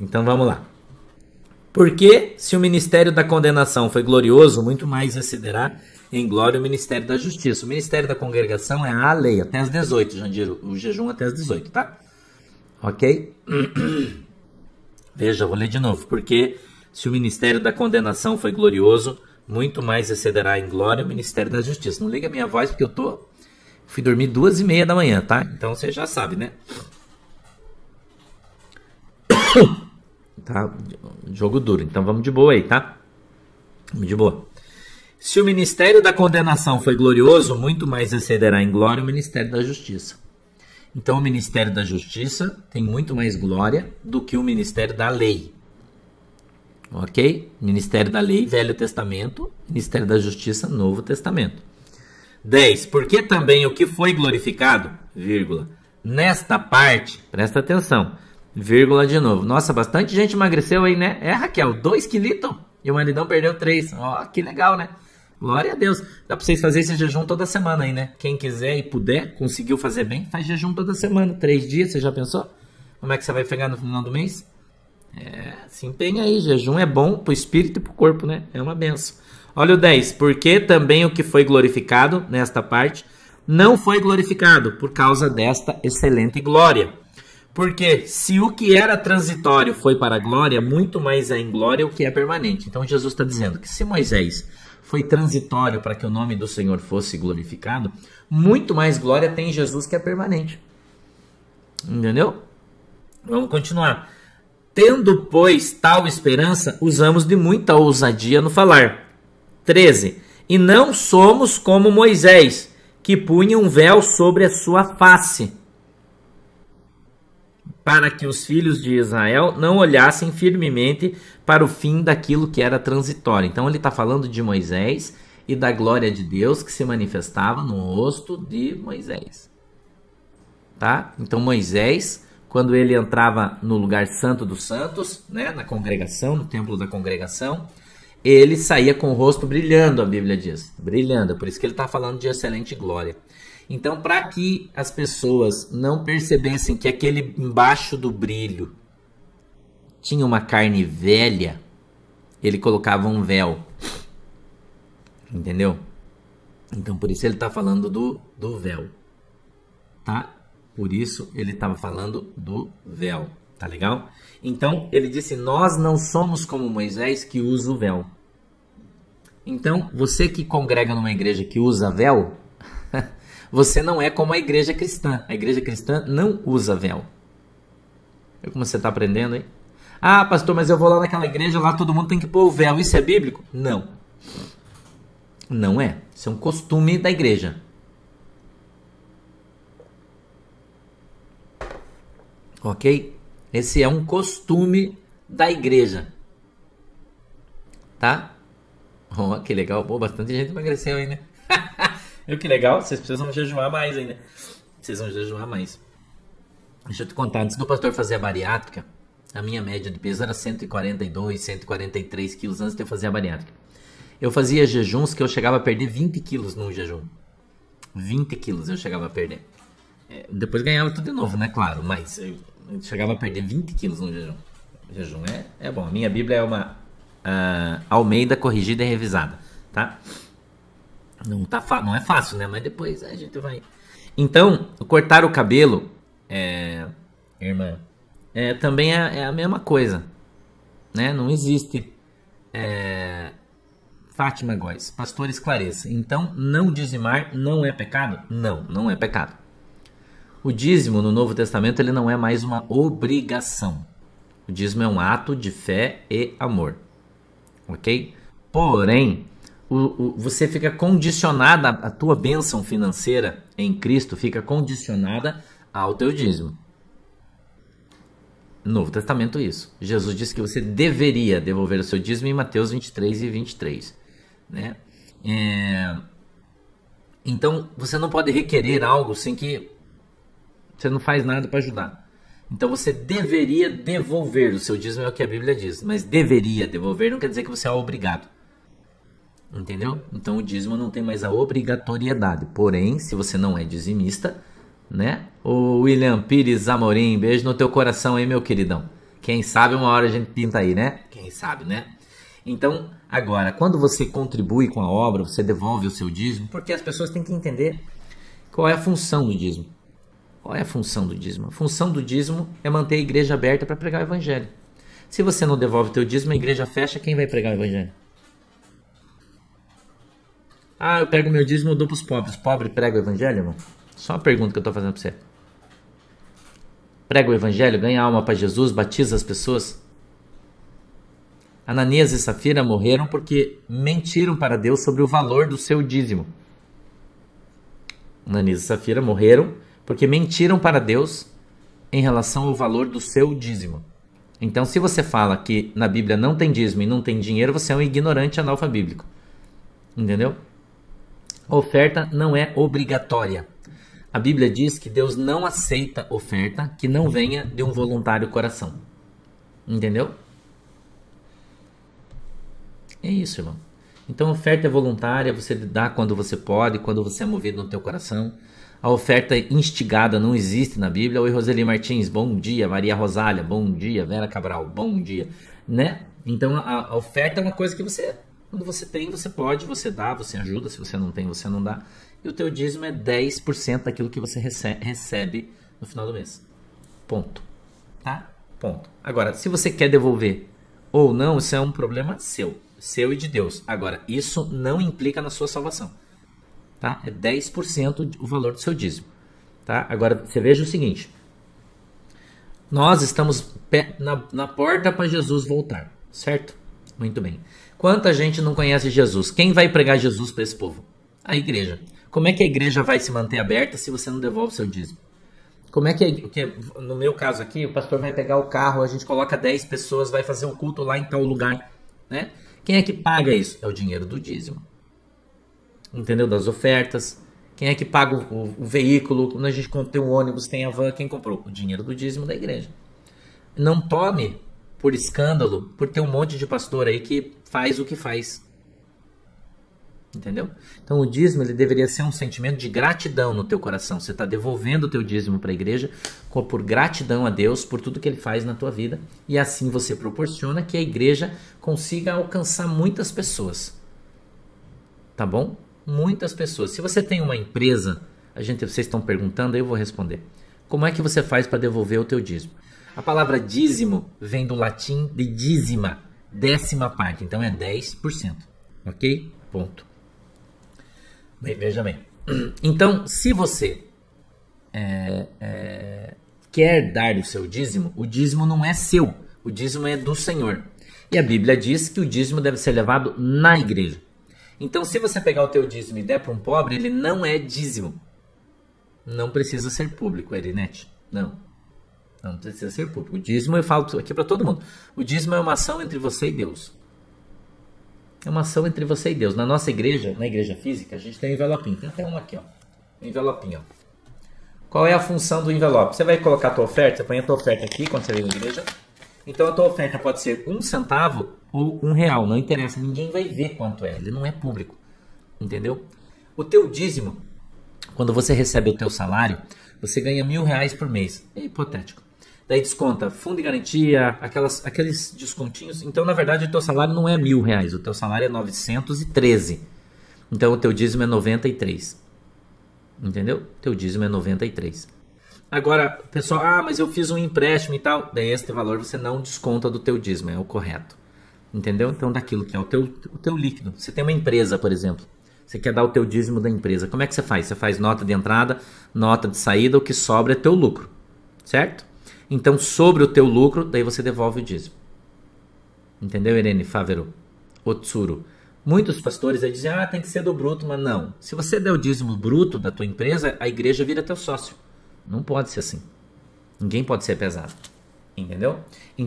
Então vamos lá. Porque se o ministério da condenação foi glorioso, muito mais excederá em glória o ministério da justiça. O ministério da congregação é a lei, até as 18, Jandiro. O jejum até as 18, tá? Ok? Veja, vou ler de novo. Porque se o ministério da condenação foi glorioso, muito mais excederá em glória o ministério da justiça. Não liga a minha voz porque eu tô... Fui dormir duas e meia da manhã, tá? Então você já sabe, né? tá? Jogo duro. Então vamos de boa aí, tá? Vamos de boa. Se o ministério da condenação foi glorioso, muito mais excederá em glória o ministério da justiça. Então o ministério da justiça tem muito mais glória do que o ministério da lei. OK? Ministério da lei, Velho Testamento, ministério da justiça, Novo Testamento. 10. Porque também o que foi glorificado, vírgula, nesta parte, presta atenção Vírgula de novo. Nossa, bastante gente emagreceu aí, né? É, Raquel, 2 quilitos e o Maridão perdeu 3. Ó, que legal, né? Glória a Deus. Dá pra vocês fazerem esse jejum toda semana aí, né? Quem quiser e puder, conseguiu fazer bem, faz jejum toda semana. Três dias, você já pensou? Como é que você vai pegar no final do mês? É, se empenha aí. Jejum é bom pro espírito e pro corpo, né? É uma benção. Olha o 10. Porque também o que foi glorificado nesta parte não foi glorificado por causa desta excelente glória. Porque se o que era transitório foi para a glória, muito mais é em glória o que é permanente. Então Jesus está dizendo que se Moisés foi transitório para que o nome do Senhor fosse glorificado, muito mais glória tem Jesus que é permanente. Entendeu? Vamos continuar. Tendo, pois, tal esperança, usamos de muita ousadia no falar. 13. E não somos como Moisés, que punha um véu sobre a sua face para que os filhos de Israel não olhassem firmemente para o fim daquilo que era transitório. Então ele está falando de Moisés e da glória de Deus que se manifestava no rosto de Moisés. Tá? Então Moisés, quando ele entrava no lugar santo dos santos, né, na congregação, no templo da congregação, ele saía com o rosto brilhando, a Bíblia diz. Brilhando, por isso que ele está falando de excelente glória. Então, para que as pessoas não percebessem que aquele embaixo do brilho tinha uma carne velha, ele colocava um véu. Entendeu? Então, por isso ele está falando do, do véu. Tá? Por isso ele estava falando do véu. Tá legal? Então, ele disse: Nós não somos como Moisés que usa o véu. Então, você que congrega numa igreja que usa véu, você não é como a igreja cristã. A igreja cristã não usa véu. Vê como você está aprendendo, hein? Ah, pastor, mas eu vou lá naquela igreja, lá todo mundo tem que pôr o véu. Isso é bíblico? Não. Não é. Isso é um costume da igreja. Ok? Esse é um costume da igreja. Tá? Ó, oh, que legal. Pô, bastante gente emagreceu aí, né? Viu que legal? Vocês precisam jejuar mais ainda. vão jejuar mais. Deixa eu te contar, antes do pastor fazer a bariátrica, a minha média de peso era 142, 143 quilos antes de eu fazer a bariátrica. Eu fazia jejuns que eu chegava a perder 20 quilos num jejum. 20 quilos eu chegava a perder. É, depois ganhava tudo de novo, né? Claro, mas eu, eu chegava a perder 20 quilos num jejum. O jejum é, é bom. A minha Bíblia é uma uh, Almeida corrigida e revisada, tá? Não, tá não é fácil, né? Mas depois a gente vai. Então, cortar o cabelo. É... Irmã. É, também é, é, a mesma coisa. Né? Não existe. É... Fátima Góes, pastor esclareça. Então, não dizimar não é pecado? Não, não é pecado. O dízimo no Novo Testamento ele não é mais uma obrigação. O dízimo é um ato de fé e amor. Ok? Porém, o, o, você fica condicionada, a tua bênção financeira em Cristo fica condicionada ao teu dízimo. Novo Testamento, é isso. Jesus disse que você deveria devolver o seu dízimo em Mateus 23 e 23. Né? É... Então, você não pode requerer algo sem que você não faz nada para ajudar. Então, você deveria devolver o seu dízimo, é o que a Bíblia diz. Mas deveria devolver não quer dizer que você é obrigado entendeu? Então o dízimo não tem mais a obrigatoriedade. Porém, se você não é dizimista, né? O William Pires Amorim, beijo no teu coração aí, meu queridão. Quem sabe uma hora a gente pinta aí, né? Quem sabe, né? Então, agora, quando você contribui com a obra, você devolve o seu dízimo, porque as pessoas têm que entender qual é a função do dízimo. Qual é a função do dízimo? A função do dízimo é manter a igreja aberta para pregar o evangelho. Se você não devolve o teu dízimo, a igreja fecha, quem vai pregar o evangelho? Ah, eu pego meu dízimo e dou pros pobres. Pobre prega o evangelho, irmão? Só uma pergunta que eu tô fazendo pra você. Prega o evangelho, ganha alma para Jesus, batiza as pessoas. Ananias e Safira morreram porque mentiram para Deus sobre o valor do seu dízimo. Ananias e Safira morreram porque mentiram para Deus em relação ao valor do seu dízimo. Então, se você fala que na Bíblia não tem dízimo e não tem dinheiro, você é um ignorante analfabíblico. Entendeu? Oferta não é obrigatória. A Bíblia diz que Deus não aceita oferta que não venha de um voluntário coração. Entendeu? É isso, irmão. Então, oferta é voluntária, você dá quando você pode, quando você é movido no teu coração. A oferta instigada não existe na Bíblia. Oi, Roseli Martins, bom dia. Maria Rosália, bom dia. Vera Cabral, bom dia. Né? Então, a, a oferta é uma coisa que você quando você tem, você pode, você dá, você ajuda. Se você não tem, você não dá. E o teu dízimo é 10% daquilo que você recebe no final do mês. Ponto. Tá? Ponto. Agora, se você quer devolver ou não, isso é um problema seu. Seu e de Deus. Agora, isso não implica na sua salvação. Tá? É 10% o valor do seu dízimo. Tá? Agora, você veja o seguinte. Nós estamos na, na porta para Jesus voltar, certo? Muito bem. Quanta gente não conhece Jesus? Quem vai pregar Jesus para esse povo? A igreja. Como é que a igreja vai se manter aberta se você não devolve seu dízimo? Como é que, que no meu caso aqui, o pastor vai pegar o carro, a gente coloca 10 pessoas, vai fazer um culto lá em tal lugar, né? Quem é que paga isso? É o dinheiro do dízimo. Entendeu? Das ofertas. Quem é que paga o, o veículo? Quando a gente tem um ônibus, tem a van, quem comprou? O dinheiro do dízimo da igreja. Não tome por escândalo, por ter um monte de pastor aí que faz o que faz. Entendeu? Então o dízimo ele deveria ser um sentimento de gratidão no teu coração. Você está devolvendo o teu dízimo para a igreja por gratidão a Deus por tudo que Ele faz na tua vida e assim você proporciona que a igreja consiga alcançar muitas pessoas, tá bom? Muitas pessoas. Se você tem uma empresa, a gente vocês estão perguntando, eu vou responder. Como é que você faz para devolver o teu dízimo? A palavra dízimo vem do latim de dízima, décima parte, então é 10%. Ok? Ponto. Bem, veja bem. Então, se você é, é, quer dar o seu dízimo, o dízimo não é seu, o dízimo é do Senhor. E a Bíblia diz que o dízimo deve ser levado na igreja. Então, se você pegar o teu dízimo e der para um pobre, ele não é dízimo. Não precisa ser público, Erinete. Não. Não precisa ser público. O dízimo, eu falo aqui para todo mundo: o dízimo é uma ação entre você e Deus. É uma ação entre você e Deus. Na nossa igreja, na igreja física, a gente tem um envelopinho. Tem até um aqui, ó. Um envelopinho, ó. Qual é a função do envelope? Você vai colocar a tua oferta, você põe a tua oferta aqui quando você vem na igreja. Então a tua oferta pode ser um centavo ou um real, não interessa, ninguém vai ver quanto é, ele não é público, entendeu? O teu dízimo, quando você recebe o teu salário, você ganha mil reais por mês, é hipotético. Daí desconta fundo de garantia, aquelas, aqueles descontinhos. Então, na verdade, o teu salário não é mil reais, o teu salário é 913. Então, o teu dízimo é 93. Entendeu? O teu dízimo é 93. Agora, pessoal, ah, mas eu fiz um empréstimo e tal. Daí, esse valor você não desconta do teu dízimo, é o correto. Entendeu? Então, daquilo que é o teu, o teu líquido. Você tem uma empresa, por exemplo. Você quer dar o teu dízimo da empresa. Como é que você faz? Você faz nota de entrada, nota de saída, o que sobra é teu lucro. Certo? Então, sobre o teu lucro, daí você devolve o dízimo. Entendeu, Irene Fávero? Otsuro. Muitos pastores aí dizem, ah, tem que ser do bruto, mas não. Se você der o dízimo bruto da tua empresa, a igreja vira teu sócio. Não pode ser assim. Ninguém pode ser pesado. Entendeu?